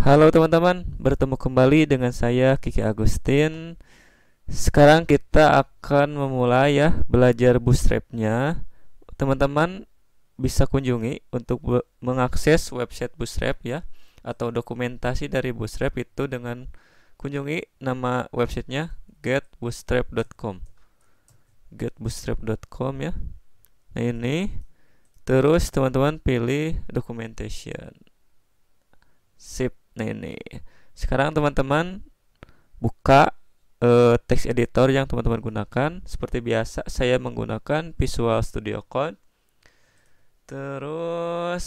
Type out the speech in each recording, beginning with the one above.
Halo teman-teman, bertemu kembali dengan saya Kiki Agustin. Sekarang kita akan memulai ya belajar Bootstrapnya. Teman-teman bisa kunjungi untuk mengakses website Bootstrap ya atau dokumentasi dari Bootstrap itu dengan kunjungi nama websitenya getbootstrap.com. getbootstrap.com ya. Nah ini terus teman-teman pilih documentation. Sip. Nah ini. Sekarang teman-teman buka uh, eh, text editor yang teman-teman gunakan. Seperti biasa saya menggunakan Visual Studio Code. Terus,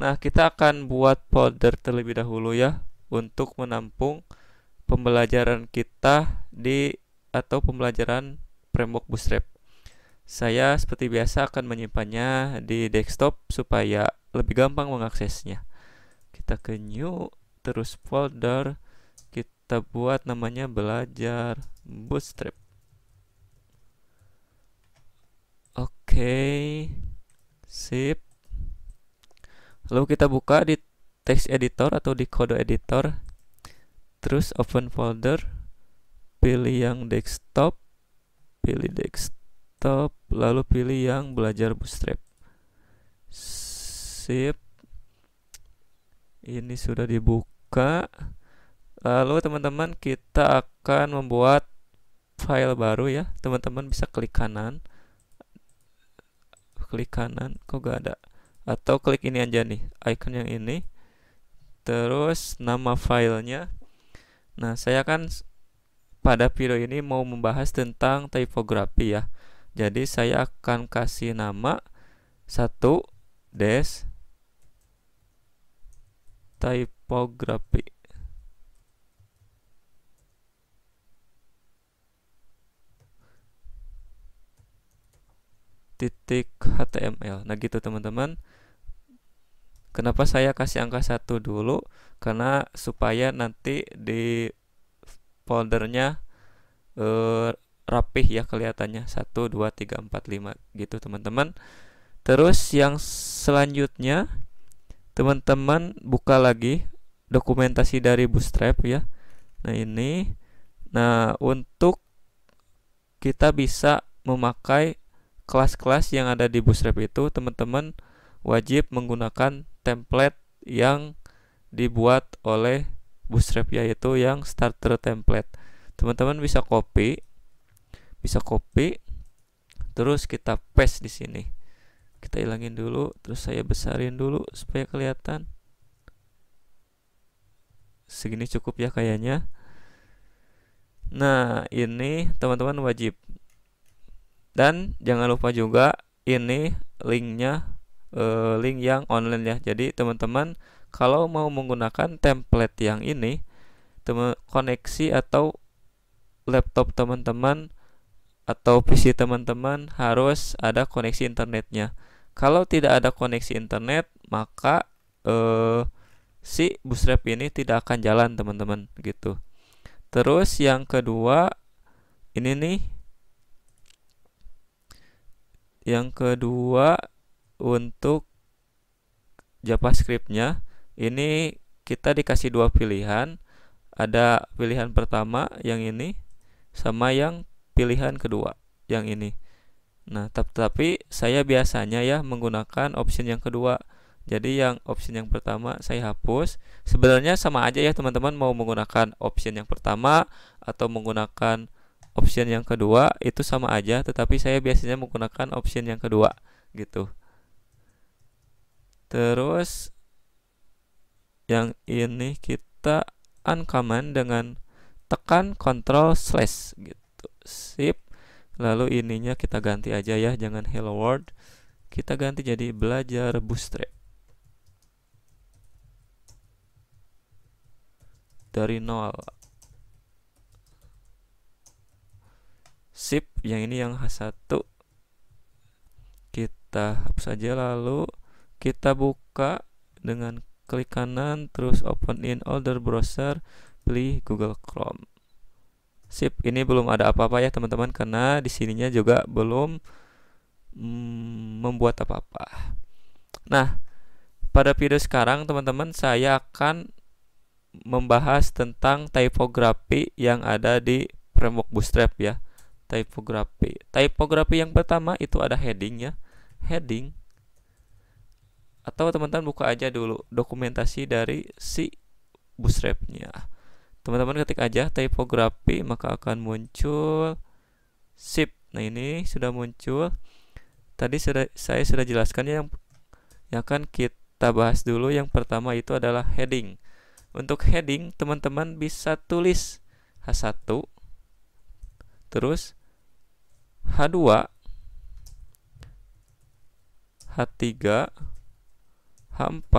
nah kita akan buat folder terlebih dahulu ya untuk menampung pembelajaran kita di atau pembelajaran framework Bootstrap. Saya seperti biasa akan menyimpannya di desktop supaya lebih gampang mengaksesnya. Kita ke new terus folder kita buat namanya belajar bootstrap oke okay. sip lalu kita buka di text editor atau di kode editor terus open folder pilih yang desktop pilih desktop lalu pilih yang belajar bootstrap sip ini sudah dibuka buka lalu teman-teman kita akan membuat file baru ya teman-teman bisa klik kanan klik kanan kok gak ada atau klik ini aja nih icon yang ini terus nama filenya nah saya kan pada video ini mau membahas tentang tipografi ya jadi saya akan kasih nama satu dash type topografi titik HTML. Nah, gitu teman-teman. Kenapa saya kasih angka satu dulu? Karena supaya nanti di foldernya eh, rapih ya kelihatannya 1 2 3 4 5 gitu teman-teman. Terus yang selanjutnya teman-teman buka lagi dokumentasi dari Bootstrap ya. Nah, ini nah untuk kita bisa memakai kelas-kelas yang ada di Bootstrap itu, teman-teman wajib menggunakan template yang dibuat oleh Bootstrap yaitu yang starter template. Teman-teman bisa copy bisa copy terus kita paste di sini. Kita hilangin dulu, terus saya besarin dulu supaya kelihatan segini cukup ya kayaknya nah ini teman-teman wajib dan jangan lupa juga ini linknya eh, link yang online ya jadi teman-teman kalau mau menggunakan template yang ini teman koneksi atau laptop teman-teman atau PC teman-teman harus ada koneksi internetnya kalau tidak ada koneksi internet maka eh, si bootstrap ini tidak akan jalan teman-teman gitu terus yang kedua ini nih yang kedua untuk javascriptnya ini kita dikasih dua pilihan ada pilihan pertama yang ini sama yang pilihan kedua yang ini nah tetapi saya biasanya ya menggunakan option yang kedua jadi yang option yang pertama saya hapus. Sebenarnya sama aja ya teman-teman mau menggunakan option yang pertama atau menggunakan option yang kedua itu sama aja, tetapi saya biasanya menggunakan option yang kedua gitu. Terus yang ini kita uncommon dengan tekan control slash gitu. Sip. Lalu ininya kita ganti aja ya, jangan hello world. Kita ganti jadi belajar bootstrap. dari nol sip yang ini yang H1 kita hapus saja lalu kita buka dengan klik kanan terus open in older browser pilih Google Chrome sip ini belum ada apa-apa ya teman-teman karena di sininya juga belum mm, membuat apa-apa nah pada video sekarang teman-teman saya akan membahas tentang tipografi yang ada di framework Bootstrap ya. Tipografi. Tipografi yang pertama itu ada heading ya. Heading atau teman-teman buka aja dulu dokumentasi dari si bootstrapnya teman-teman ketik aja tipografi maka akan muncul sip. nah ini sudah muncul tadi sudah saya sudah jelaskan ya, yang yang akan kita bahas dulu yang pertama itu adalah heading untuk heading, teman-teman bisa tulis H1, terus H2, H3, H4,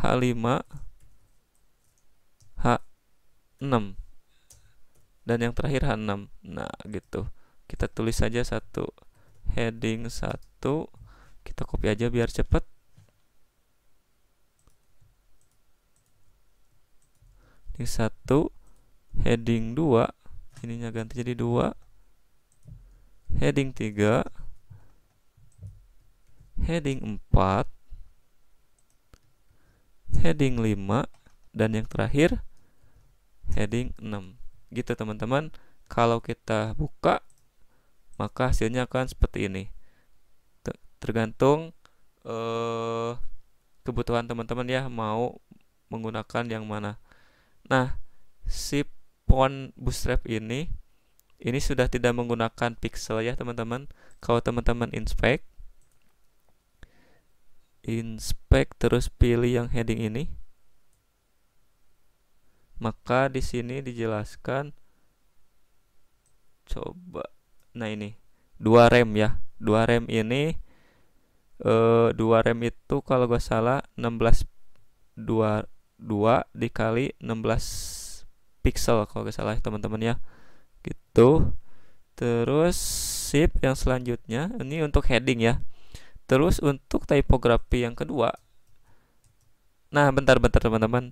H5, H6, dan yang terakhir H6. Nah, gitu. Kita tulis saja satu heading satu kita copy aja biar cepet heading satu heading 2 ininya ganti jadi dua heading 3 heading 4 heading 5 dan yang terakhir heading 6 gitu teman-teman kalau kita buka maka hasilnya akan seperti ini tergantung eh, kebutuhan teman-teman ya mau menggunakan yang mana Nah, si Pon Bootstrap ini ini sudah tidak menggunakan pixel ya, teman-teman. Kalau teman-teman inspect inspect terus pilih yang heading ini. Maka di sini dijelaskan coba nah ini dua rem ya dua rem ini e, dua rem itu kalau gak salah 16 dua 2 dikali 16 pixel kalau nggak salah teman-teman ya gitu terus sip yang selanjutnya ini untuk heading ya terus untuk tipografi yang kedua nah bentar-bentar teman-teman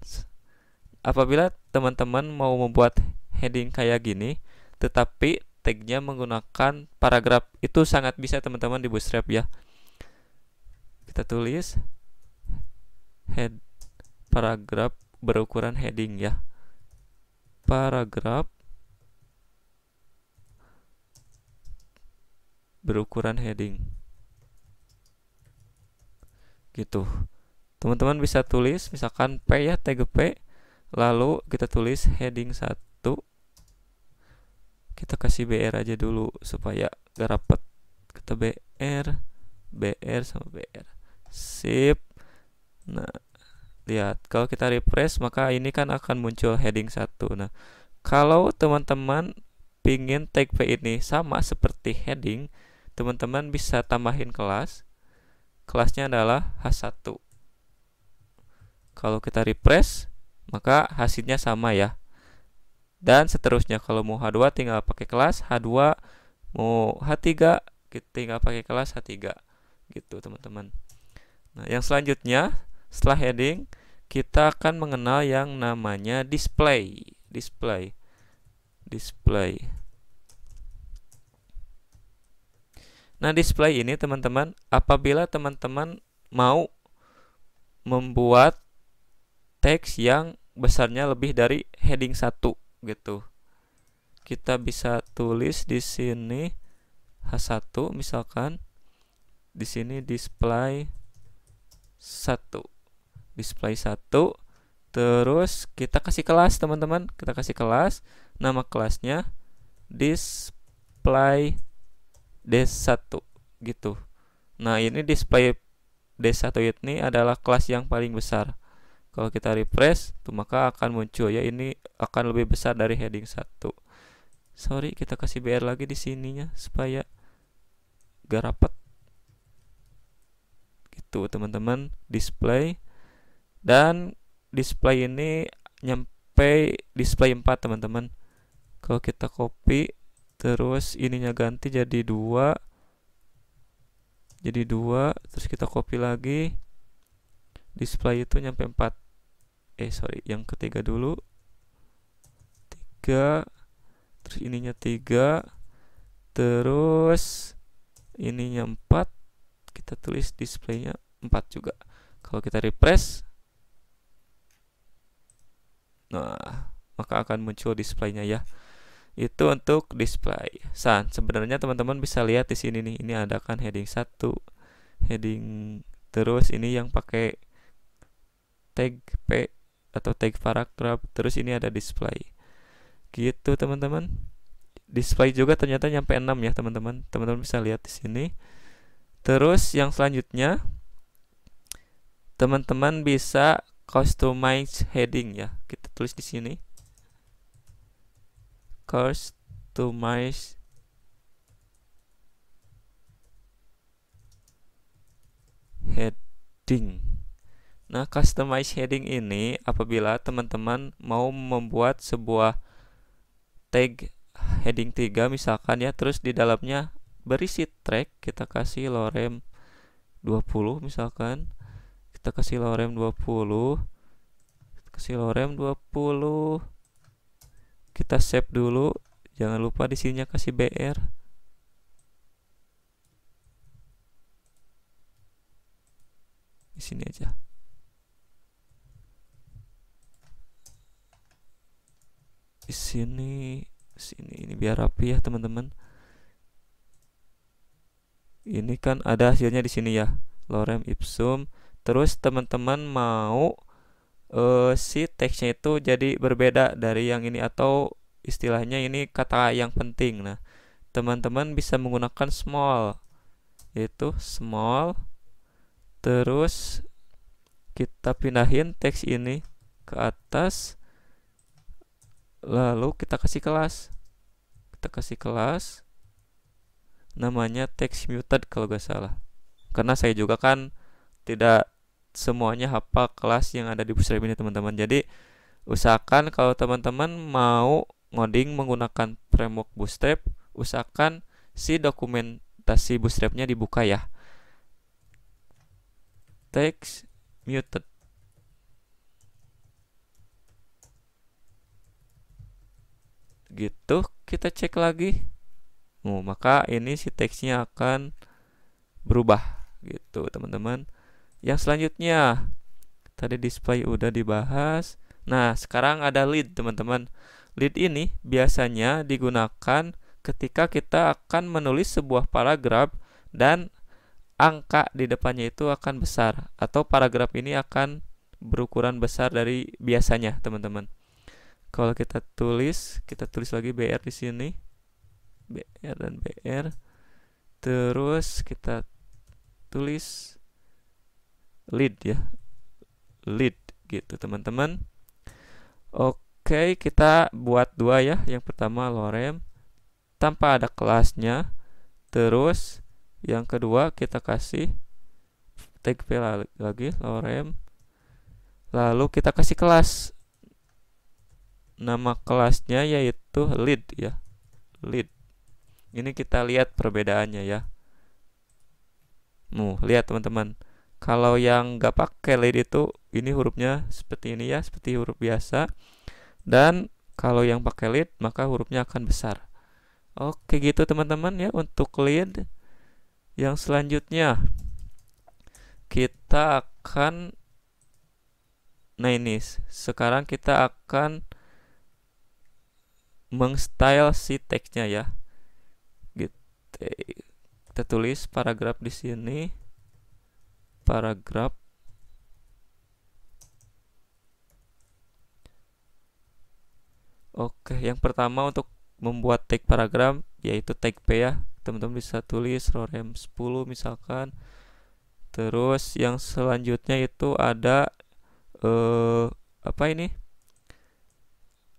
apabila teman-teman mau membuat heading kayak gini tetapi tagnya menggunakan paragraf itu sangat bisa teman-teman di bootstrap ya kita tulis head paragraf berukuran heading ya. Paragraf berukuran heading. Gitu. Teman-teman bisa tulis misalkan P ya tag p lalu kita tulis heading 1 kita kasih BR aja dulu supaya gak rapet kita BR BR sama BR sip nah lihat kalau kita refresh maka ini kan akan muncul heading satu nah kalau teman-teman pingin tag P ini sama seperti heading teman-teman bisa tambahin kelas kelasnya adalah H1 kalau kita refresh maka hasilnya sama ya dan seterusnya kalau mau H2 tinggal pakai kelas H2 mau H3 tinggal pakai kelas H3 gitu teman-teman nah yang selanjutnya setelah heading, kita akan mengenal yang namanya display. Display. Display. Nah, display ini teman-teman, apabila teman-teman mau membuat teks yang besarnya lebih dari heading 1 gitu. Kita bisa tulis di sini H1 misalkan. Di sini display 1 display 1 terus kita kasih kelas teman-teman kita kasih kelas nama kelasnya display d1 gitu nah ini display d1 ini adalah kelas yang paling besar kalau kita refresh tuh maka akan muncul ya ini akan lebih besar dari heading 1 sorry kita kasih br lagi di sininya supaya gak rapat gitu teman-teman display dan display ini nyampe display 4 teman-teman kalau kita copy terus ininya ganti jadi dua jadi dua terus kita copy lagi display itu nyampe 4 eh sorry yang ketiga dulu tiga terus ininya tiga terus ininya 4 kita tulis displaynya 4 juga kalau kita refresh Nah, maka akan muncul displaynya ya. Itu untuk display. San, sebenarnya teman-teman bisa lihat di sini nih. Ini ada kan heading satu heading terus ini yang pakai tag P atau tag paragraph terus ini ada display. Gitu, teman-teman. Display juga ternyata nyampe 6 ya, teman-teman. Teman-teman bisa lihat di sini. Terus yang selanjutnya teman-teman bisa customize heading ya kita tulis di sini customize heading nah customize heading ini apabila teman-teman mau membuat sebuah tag heading 3 misalkan ya terus di dalamnya berisi track kita kasih lorem 20 misalkan kita kasih lorem 20 kasih lorem 20 kita save dulu jangan lupa di sininya kasih BR di sini aja di sini sini ini biar rapi ya teman-teman ini kan ada hasilnya di sini ya lorem ipsum terus teman-teman mau uh, si teksnya itu jadi berbeda dari yang ini atau istilahnya ini kata yang penting nah teman-teman bisa menggunakan small yaitu small terus kita pindahin teks ini ke atas lalu kita kasih kelas kita kasih kelas namanya text muted kalau gak salah karena saya juga kan tidak semuanya apa kelas yang ada di bootstrap ini teman-teman jadi usahakan kalau teman-teman mau ngoding menggunakan framework bootstrap usahakan si dokumentasi bootstrapnya dibuka ya text muted gitu kita cek lagi oh, maka ini si teksnya akan berubah gitu teman-teman yang selanjutnya tadi display udah dibahas. Nah, sekarang ada lead, teman-teman. Lead ini biasanya digunakan ketika kita akan menulis sebuah paragraf dan angka di depannya itu akan besar atau paragraf ini akan berukuran besar dari biasanya, teman-teman. Kalau kita tulis, kita tulis lagi BR di sini. BR dan BR. Terus kita tulis lead ya lead gitu teman-teman oke kita buat dua ya yang pertama lorem tanpa ada kelasnya terus yang kedua kita kasih tag p lagi lorem lalu kita kasih kelas nama kelasnya yaitu lead ya lead ini kita lihat perbedaannya ya Mu lihat teman-teman kalau yang nggak pakai led itu ini hurufnya seperti ini ya seperti huruf biasa dan kalau yang pakai LED maka hurufnya akan besar oke gitu teman-teman ya untuk lid yang selanjutnya kita akan nah ini sekarang kita akan mengstyle si teksnya ya gitu kita tulis paragraf di sini paragraf Oke, yang pertama untuk membuat tag paragraf yaitu tag P ya. Teman-teman bisa tulis rorem 10 misalkan. Terus yang selanjutnya itu ada eh apa ini?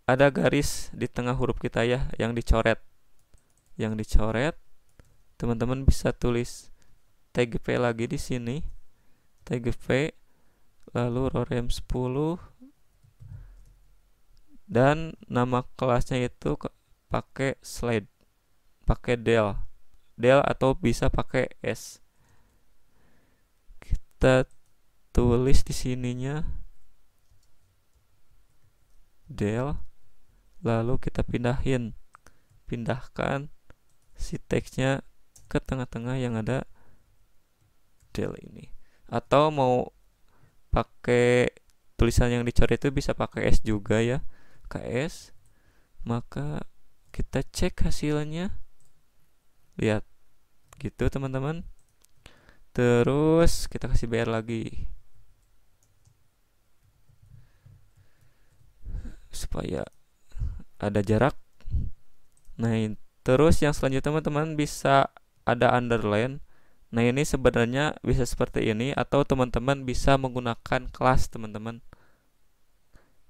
Ada garis di tengah huruf kita ya yang dicoret. Yang dicoret teman-teman bisa tulis tag P lagi di sini tgv lalu rorem 10 dan nama kelasnya itu pakai slide pakai del del atau bisa pakai s kita tulis di sininya del lalu kita pindahin pindahkan si teksnya ke tengah-tengah yang ada del ini atau mau pakai tulisan yang dicoret itu bisa pakai S juga ya KS maka kita cek hasilnya lihat gitu teman-teman terus kita kasih BR lagi supaya ada jarak nah terus yang selanjutnya teman-teman bisa ada underline Nah, ini sebenarnya bisa seperti ini atau teman-teman bisa menggunakan kelas, teman-teman.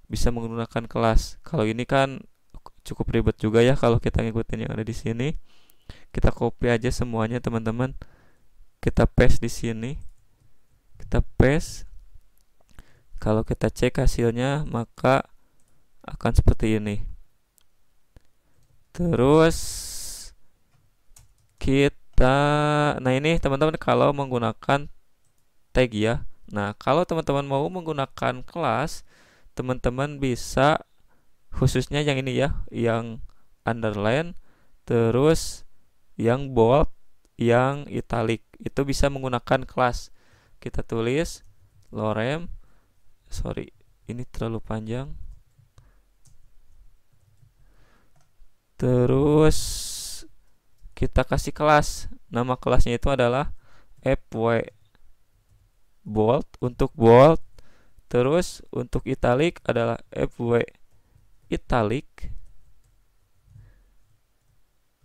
Bisa menggunakan kelas. Kalau ini kan cukup ribet juga ya kalau kita ngikutin yang ada di sini. Kita copy aja semuanya, teman-teman. Kita paste di sini. Kita paste. Kalau kita cek hasilnya, maka akan seperti ini. Terus kita Nah, nah ini teman-teman kalau menggunakan tag ya nah kalau teman-teman mau menggunakan kelas teman-teman bisa khususnya yang ini ya yang underline terus yang bold yang italic itu bisa menggunakan kelas kita tulis lorem sorry ini terlalu panjang terus kita kasih kelas nama kelasnya itu adalah fw bold untuk bold terus untuk italic adalah fw italic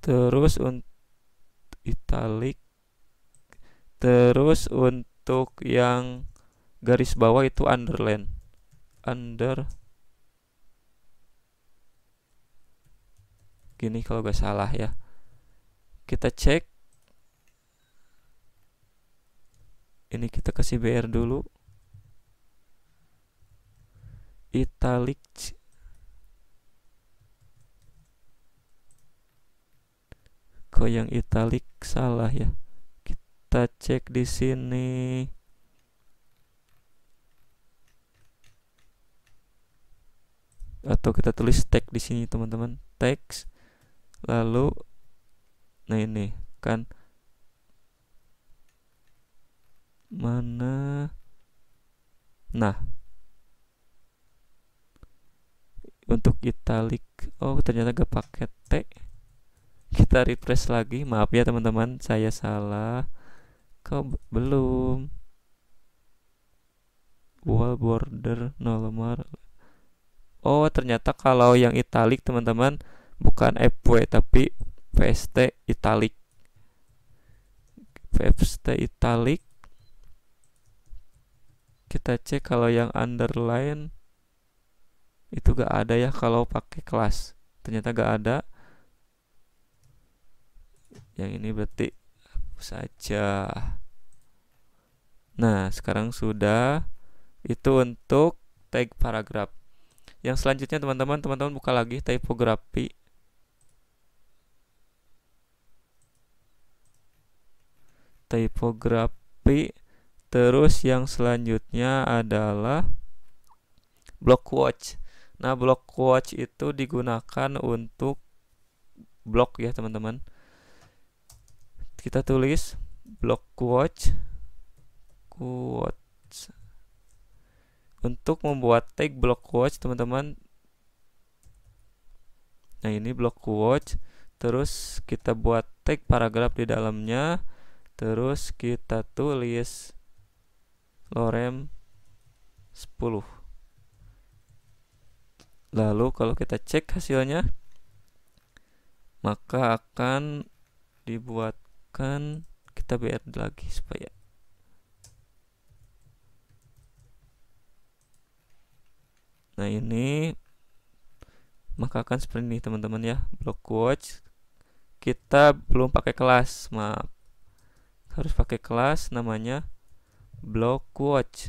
terus untuk italic terus untuk yang garis bawah itu underline under gini kalau gak salah ya kita cek ini kita kasih BR dulu italic kok yang italic salah ya kita cek di sini atau kita tulis tag di sini teman-teman tag lalu nah ini kan mana nah untuk italic oh ternyata gak pakai T kita refresh lagi maaf ya teman-teman saya salah kok belum wall border no lemar oh ternyata kalau yang italic teman-teman bukan FW tapi VST italic VST italic kita cek kalau yang underline itu gak ada ya kalau pakai kelas ternyata gak ada yang ini berarti saja nah sekarang sudah itu untuk tag paragraf yang selanjutnya teman-teman teman-teman buka lagi tipografi typography terus yang selanjutnya adalah block watch nah block watch itu digunakan untuk block ya teman-teman kita tulis block watch quotes untuk membuat tag block watch teman-teman nah ini block watch terus kita buat tag paragraf di dalamnya terus kita tulis lorem 10 lalu kalau kita cek hasilnya maka akan dibuatkan kita BR lagi supaya nah ini maka akan seperti ini teman-teman ya block watch kita belum pakai kelas maaf harus pakai kelas namanya block watch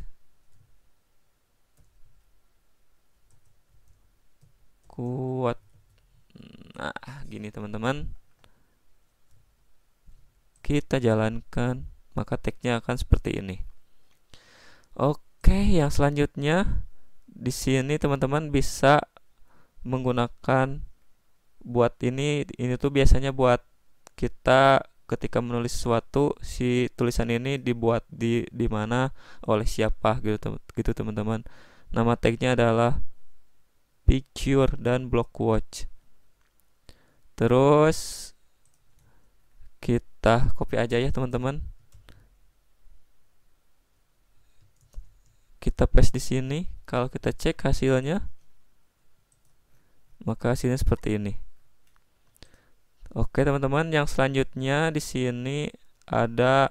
kuat nah gini teman-teman kita jalankan maka tagnya akan seperti ini oke yang selanjutnya di sini teman-teman bisa menggunakan buat ini ini tuh biasanya buat kita ketika menulis suatu si tulisan ini dibuat di di mana oleh siapa gitu tem gitu teman-teman nama tagnya adalah picture dan block watch terus kita copy aja ya teman-teman kita paste di sini kalau kita cek hasilnya maka hasilnya seperti ini Oke teman-teman, yang selanjutnya di sini ada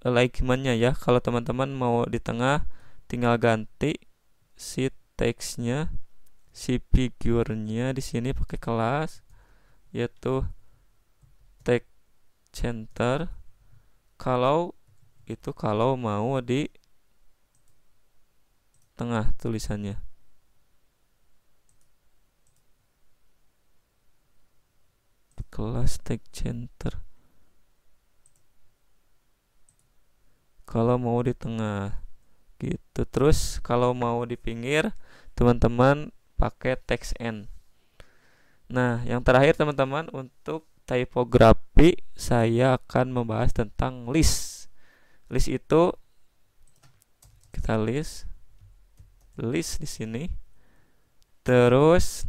alignmentnya ya. Kalau teman-teman mau di tengah, tinggal ganti si teksnya, si figurnya di sini pakai kelas, yaitu tag center. Kalau itu kalau mau di tengah tulisannya. kelas tag center kalau mau di tengah gitu terus kalau mau di pinggir teman-teman pakai text n nah yang terakhir teman-teman untuk typography saya akan membahas tentang list list itu kita list list di sini terus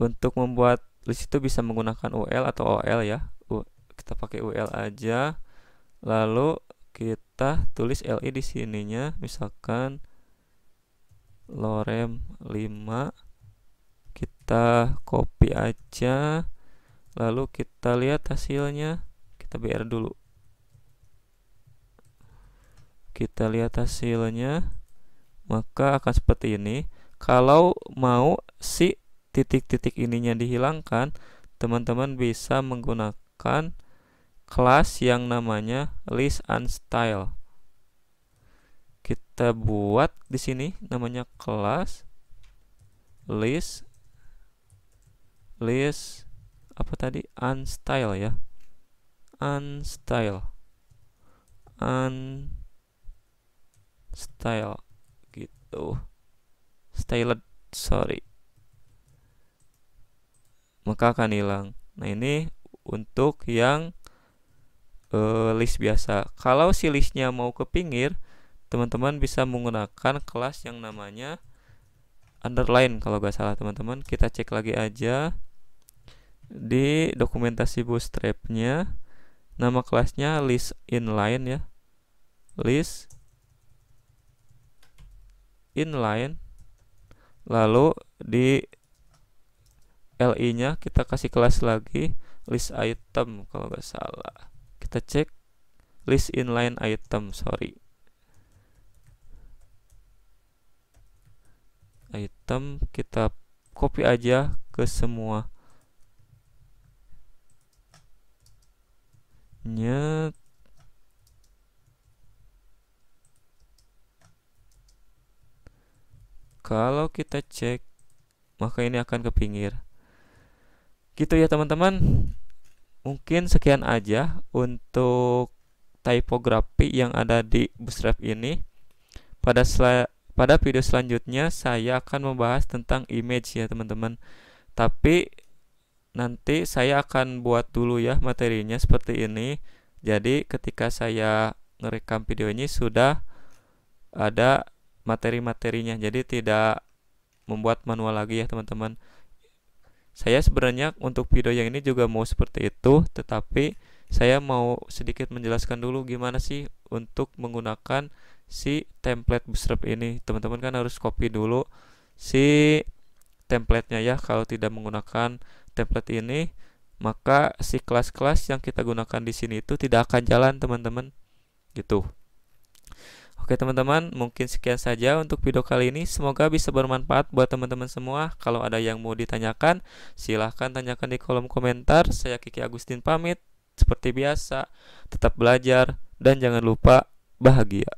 untuk membuat list itu bisa menggunakan UL atau OL ya U, kita pakai UL aja lalu kita tulis LI di sininya misalkan lorem 5 kita copy aja lalu kita lihat hasilnya kita BR dulu kita lihat hasilnya maka akan seperti ini kalau mau si titik-titik ininya dihilangkan, teman-teman bisa menggunakan kelas yang namanya list unstyle Kita buat di sini namanya kelas list list apa tadi unstyle ya unstyle unstyle gitu styled sorry maka akan hilang nah ini untuk yang e, list biasa kalau si listnya mau ke pinggir teman-teman bisa menggunakan kelas yang namanya underline kalau nggak salah teman-teman kita cek lagi aja di dokumentasi bootstrapnya nama kelasnya list inline ya list inline lalu di LI nya kita kasih kelas lagi list item kalau nggak salah kita cek list inline item sorry item kita copy aja ke semua nyet kalau kita cek maka ini akan ke pinggir gitu ya teman-teman mungkin sekian aja untuk tipografi yang ada di bootstrap ini pada pada video selanjutnya saya akan membahas tentang image ya teman-teman tapi nanti saya akan buat dulu ya materinya seperti ini jadi ketika saya ngerekam video ini sudah ada materi-materinya jadi tidak membuat manual lagi ya teman-teman saya sebenarnya untuk video yang ini juga mau seperti itu tetapi saya mau sedikit menjelaskan dulu gimana sih untuk menggunakan si template bootstrap ini teman-teman kan harus copy dulu si templatenya ya kalau tidak menggunakan template ini maka si kelas-kelas yang kita gunakan di sini itu tidak akan jalan teman-teman gitu Oke teman-teman, mungkin sekian saja untuk video kali ini. Semoga bisa bermanfaat buat teman-teman semua. Kalau ada yang mau ditanyakan, silahkan tanyakan di kolom komentar. Saya Kiki Agustin pamit. Seperti biasa, tetap belajar dan jangan lupa bahagia.